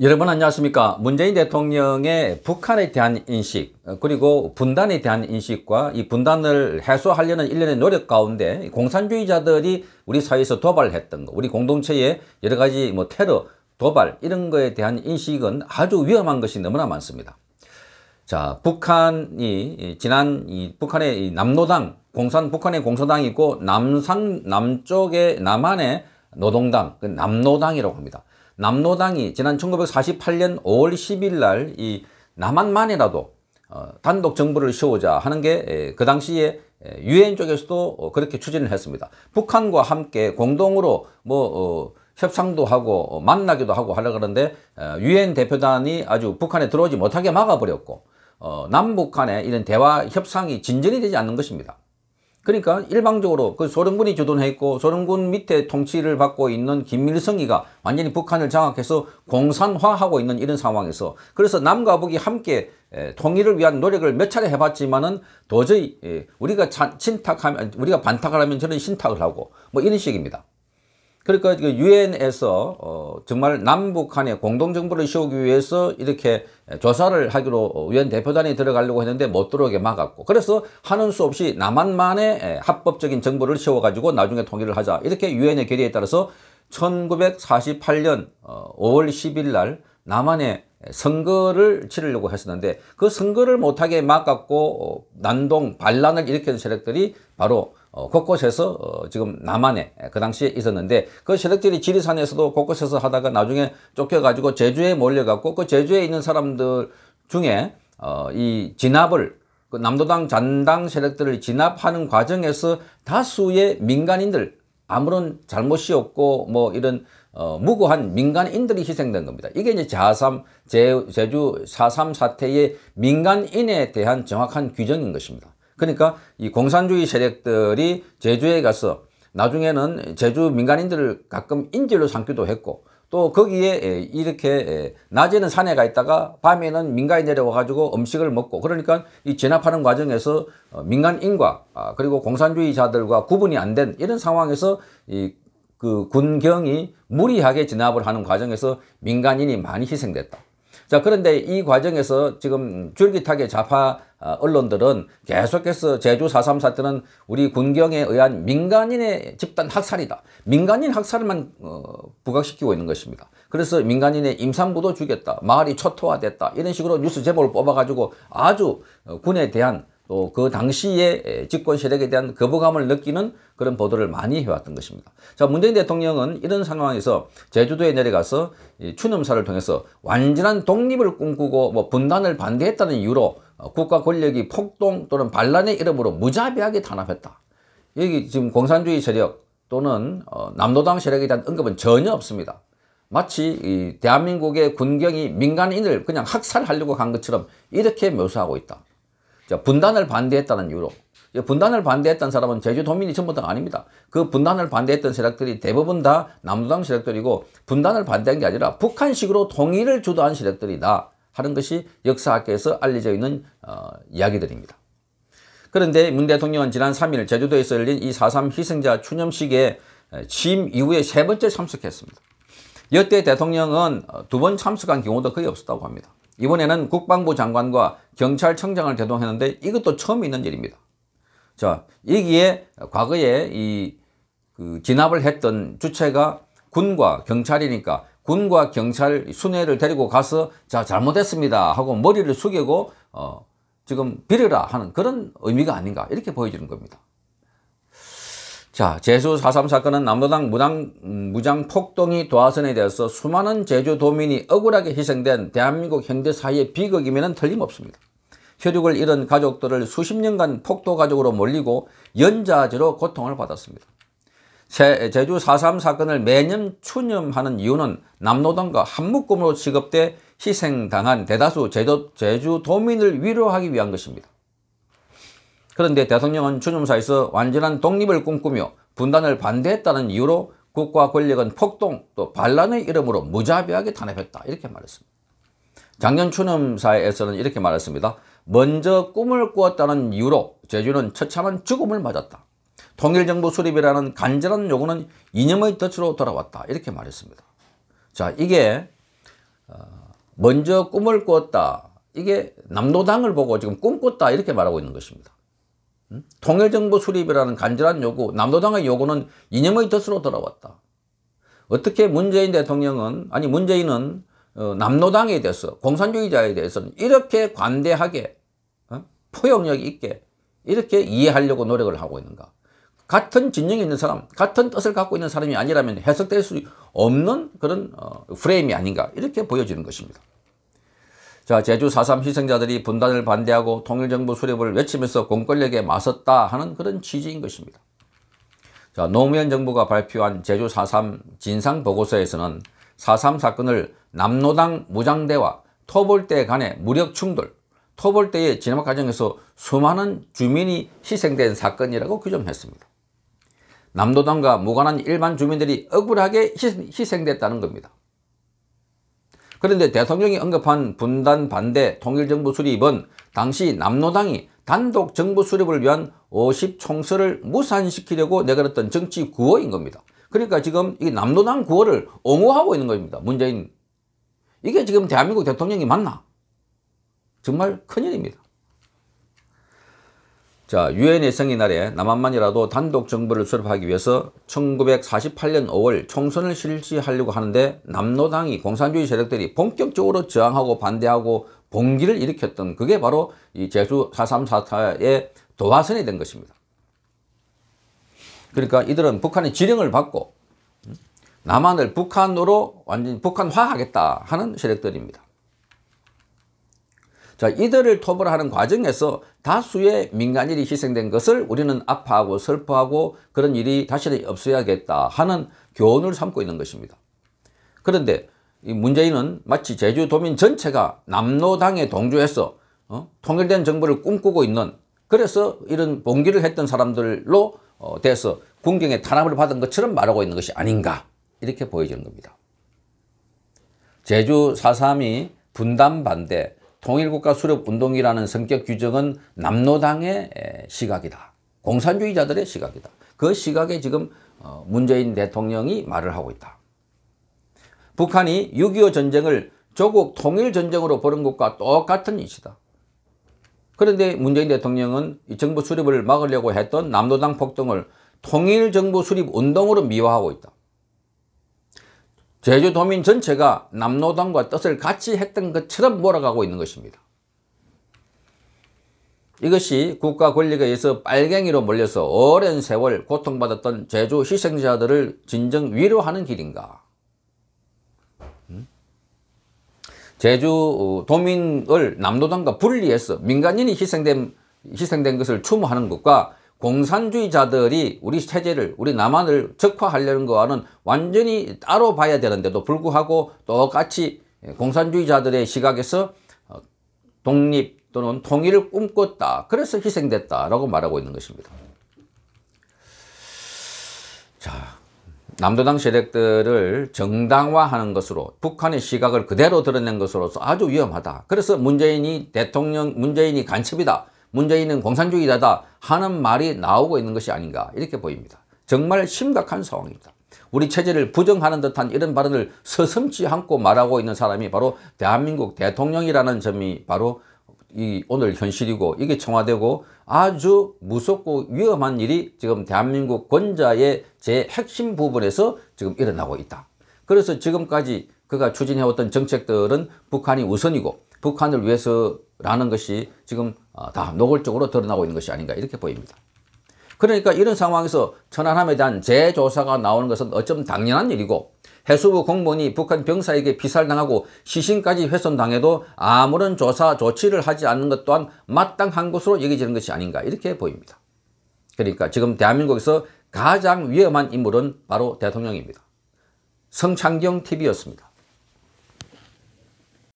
여러분 안녕하십니까 문재인 대통령의 북한에 대한 인식 그리고 분단에 대한 인식과 이 분단을 해소하려는 일련의 노력 가운데 공산주의자들이 우리 사회에서 도발했던 거 우리 공동체의 여러 가지 뭐 테러 도발 이런 거에 대한 인식은 아주 위험한 것이 너무나 많습니다 자 북한이 지난 이 북한의 이 남노당 공산 북한의 공산당이 있고 남산 남쪽에 남한의 노동당 그 남노당이라고 합니다 남로당이 지난 1948년 5월 10일 날 이 남한만이라도 어, 단독 정부를 세우자 하는 게 그 당시에 유엔 쪽에서도 어, 그렇게 추진을 했습니다. 북한과 함께 공동으로 뭐 어, 협상도 하고 어, 만나기도 하고 하려 고하는데 어, 유엔 대표단이 아주 북한에 들어오지 못하게 막아버렸고 어, 남북 한의 이런 대화 협상이 진전이 되지 않는 것입니다. 그러니까 일방적으로 그 소련군이 주둔했고 소련군 밑에 통치를 받고 있는 김일성이가 완전히 북한을 장악해서 공산화하고 있는 이런 상황에서 그래서 남과 북이 함께 통일을 위한 노력을 몇 차례 해봤지만은 도저히 우리가 친탁하면 우리가 반탁을 하면 저는 신탁을 하고 뭐 이런 식입니다. 그러니까 그 유엔에서 어, 정말 남북한의 공동정부를 세우기 위해서 이렇게 조사를 하기로 어, 유엔 대표단이 들어가려고 했는데 못 들어오게 막았고 그래서 하는 수 없이 남한만의 합법적인 정부를 세워가지고 나중에 통일을 하자 이렇게 유엔의 결의에 따라서 1948년 5월 10일 날 남한의 선거를 치르려고 했었는데 그 선거를 못하게 막았고 어, 난동 반란을 일으킨 세력들이 바로 어, 곳곳에서 어, 지금 남한에 예, 그 당시에 있었는데 그 세력들이 지리산에서도 곳곳에서 하다가 나중에 쫓겨가지고 제주에 몰려갔고 그 제주에 있는 사람들 중에 어, 이 진압을 그 남도당 잔당 세력들을 진압하는 과정에서 다수의 민간인들 아무런 잘못이 없고 뭐 이런 어, 무고한 민간인들이 희생된 겁니다. 이게 이제 자삼 제, 제주 4.3 사태의 민간인에 대한 정확한 규정인 것입니다. 그러니까 이 공산주의 세력들이 제주에 가서 나중에는 제주 민간인들을 가끔 인질로 삼기도 했고 또 거기에 이렇게 낮에는 산에 가 있다가 밤에는 민간이내려 와가지고 음식을 먹고 그러니까 이 진압하는 과정에서 어, 민간인과 아, 그리고 공산주의자들과 구분이 안 된 이런 상황에서 이 그 군경이 무리하게 진압을 하는 과정에서 민간인이 많이 희생됐다. 자 그런데 이 과정에서 지금 줄기타게 좌파 어, 언론들은 계속해서 제주 4.3 사태는 우리 군경에 의한 민간인의 집단 학살이다. 민간인 학살만 어, 부각시키고 있는 것입니다. 그래서 민간인의 임산부도 죽였다. 마을이 초토화됐다. 이런 식으로 뉴스 제목을 뽑아가지고 아주 어, 군에 대한 또 그 당시의 집권 세력에 대한 거부감을 느끼는 그런 보도를 많이 해왔던 것입니다. 자, 문재인 대통령은 이런 상황에서 제주도에 내려가서 추념사를 통해서 완전한 독립을 꿈꾸고 뭐 분단을 반대했다는 이유로 어, 국가 권력이 폭동 또는 반란의 이름으로 무자비하게 탄압했다. 여기 지금 공산주의 세력 또는 어, 남노당 세력에 대한 언급은 전혀 없습니다. 마치 대한민국의 군경이 민간인을 그냥 학살하려고 간 것처럼 이렇게 묘사하고 있다. 분단을 반대했다는 이유로 분단을 반대했던 사람은 제주도민이 전부 다 아닙니다. 그 분단을 반대했던 세력들이 대부분 다 남도당 세력들이고 분단을 반대한 게 아니라 북한식으로 통일을 주도한 세력들이다. 하는 것이 역사학계에서 알려져 있는 어, 이야기들입니다. 그런데 문 대통령은 지난 3일 제주도에서 열린 이 4.3 희생자 추념식에 취임 이후에 세 번째 참석했습니다. 여태 대통령은 어, 두번 참석한 경우도 거의 없었다고 합니다. 이번에는 국방부 장관과 경찰청장을 대동했는데 이것도 처음 있는 일입니다. 자, 여기에 과거에 이그 진압을 했던 주체가 군과 경찰이니까 군과 경찰 순회를 데리고 가서 자 잘못했습니다 하고 머리를 숙이고 어, 지금 빌어라 하는 그런 의미가 아닌가 이렇게 보여지는 겁니다. 자제주4.3 사건은 남도당 무당, 음, 무장 폭동이 도화선에 대해서 수많은 제주도민이 억울하게 희생된 대한민국 현대사회의 비극이면 틀림없습니다. 혈육을 잃은 가족들을 수십 년간 폭도가족으로 몰리고 연좌제로 고통을 받았습니다. 제, 주4.3 사건을 매년 추념하는 이유는 남노동과 한묶음으로 취급돼 희생당한 대다수 제주, 제주도민을 위로하기 위한 것입니다. 그런데 대통령은 추념사에서 완전한 독립을 꿈꾸며 분단을 반대했다는 이유로 국가 권력은 폭동 또 반란의 이름으로 무자비하게 탄압했다 이렇게 말했습니다. 작년 추념사에서는 이렇게 말했습니다. 먼저 꿈을 꾸었다는 이유로 제주는 처참한 죽음을 맞았다. 통일정부 수립이라는 간절한 요구는 이념의 덫으로 돌아왔다. 이렇게 말했습니다. 자, 이게 어, 먼저 꿈을 꾸었다. 이게 남노당을 보고 지금 꿈꿨다 이렇게 말하고 있는 것입니다. 통일정부 음? 수립이라는 간절한 요구, 남노당의 요구는 이념의 덫으로 돌아왔다. 어떻게 문재인 대통령은 아니 문재인은 어, 남노당에 대해서 공산주의자에 대해서는 이렇게 관대하게 어? 포용력 있게 이렇게 이해하려고 노력을 하고 있는가. 같은 진영에 있는 사람, 같은 뜻을 갖고 있는 사람이 아니라면 해석될 수 없는 그런 어, 프레임이 아닌가 이렇게 보여지는 것입니다. 자, 제주 4.3 희생자들이 분단을 반대하고 통일정부 수립을 외치면서 공권력에 맞섰다 하는 그런 취지인 것입니다. 자, 노무현 정부가 발표한 제주 4.3 진상보고서에서는 4.3 사건을 남노당 무장대와 토벌대 간의 무력 충돌, 토벌대의 진압 과정에서 수많은 주민이 희생된 사건이라고 규정했습니다. 남도당과 무관한 일반 주민들이 억울하게 희생됐다는 겁니다. 그런데 대통령이 언급한 분단 반대 통일정부 수립은 당시 남노당이 단독 정부 수립을 위한 50총서를 무산시키려고 내걸었던 정치 구호인 겁니다. 그러니까 지금 이 남노당 구호를 옹호하고 있는 겁니다. 문재인. 이게 지금 대한민국 대통령이 맞나? 정말 큰일입니다. 자, 유엔의 성인 날에 남한만이라도 단독 정부를 수립하기 위해서 1948년 5월 총선을 실시하려고 하는데 남노당이 공산주의 세력들이 본격적으로 저항하고 반대하고 봉기를 일으켰던 그게 바로 이 제주 4.3사타의 도화선이 된 것입니다. 그러니까 이들은 북한의 지령을 받고 음, 남한을 북한으로 완전히 북한화하겠다 하는 세력들입니다. 자, 이들을 토벌하는 과정에서 다수의 민간인이 희생된 것을 우리는 아파하고 슬퍼하고 그런 일이 다시는 없어야겠다 하는 교훈을 삼고 있는 것입니다. 그런데 이 문재인은 마치 제주도민 전체가 남로당에 동조해서 어? 통일된 정부를 꿈꾸고 있는 그래서 이런 봉기를 했던 사람들로 어, 돼서 군경의 탄압을 받은 것처럼 말하고 있는 것이 아닌가 이렇게 보여지는 겁니다. 제주 4.3이 분단 반대 통일국가 수립 운동이라는 성격 규정은 남노당의 시각이다. 공산주의자들의 시각이다. 그 시각에 지금 어, 문재인 대통령이 말을 하고 있다. 북한이 6.25 전쟁을 조국 통일 전쟁으로 보는 것과 똑같은 이치다. 그런데 문재인 대통령은 정부 수립을 막으려고 했던 남노당 폭동을 통일정부 수립 운동으로 미화하고 있다. 제주도민 전체가 남노당과 뜻을 같이 했던 것처럼 몰아가고 있는 것입니다. 이것이 국가 권력에 의해서 빨갱이로 몰려서 오랜 세월 고통받았던 제주 희생자들을 진정 위로하는 길인가? 음? 제주 어, 도민을 남노당과 분리해서 민간인이 희생된, 희생된 것을 추모하는 것과 공산주의자들이 우리 체제를 우리 남한을 적화하려는 거와는 완전히 따로 봐야 되는데도 불구하고 똑같이 공산주의자들의 시각에서 어, 독립 또는 통일을 꿈꿨다 그래서 희생됐다 라고 말하고 있는 것입니다 자 남도당 세력들을 정당화하는 것으로 북한의 시각을 그대로 드러낸 것으로서 아주 위험하다 그래서 문재인이 대통령 문재인이 간첩이다 문재인은 공산주의자다 하는 말이 나오고 있는 것이 아닌가 이렇게 보입니다. 정말 심각한 상황입니다. 우리 체제를 부정하는 듯한 이런 발언을 서슴지 않고 말하고 있는 사람이 바로 대한민국 대통령이라는 점이 바로 이 오늘 현실이고 이게 청와대고 아주 무섭고 위험한 일이 지금 대한민국 권자의 제 핵심 부분에서 지금 일어나고 있다. 그래서 지금까지 그가 추진해왔던 정책들은 북한이 우선이고 북한을 위해서 라는 것이 지금 아, 다 노골적으로 드러나고 있는 것이 아닌가 이렇게 보입니다. 그러니까 이런 상황에서 천안함에 대한 재조사가 나오는 것은 어쩜 당연한 일이고 해수부 공무원이 북한 병사에게 피살당하고 시신까지 훼손당해도 아무런 조사 조치를 하지 않는 것 또한 마땅한 것으로 여겨지는 것이 아닌가 이렇게 보입니다. 그러니까 지금 대한민국에서 가장 위험한 인물은 바로 대통령입니다. 성창경 TV였습니다.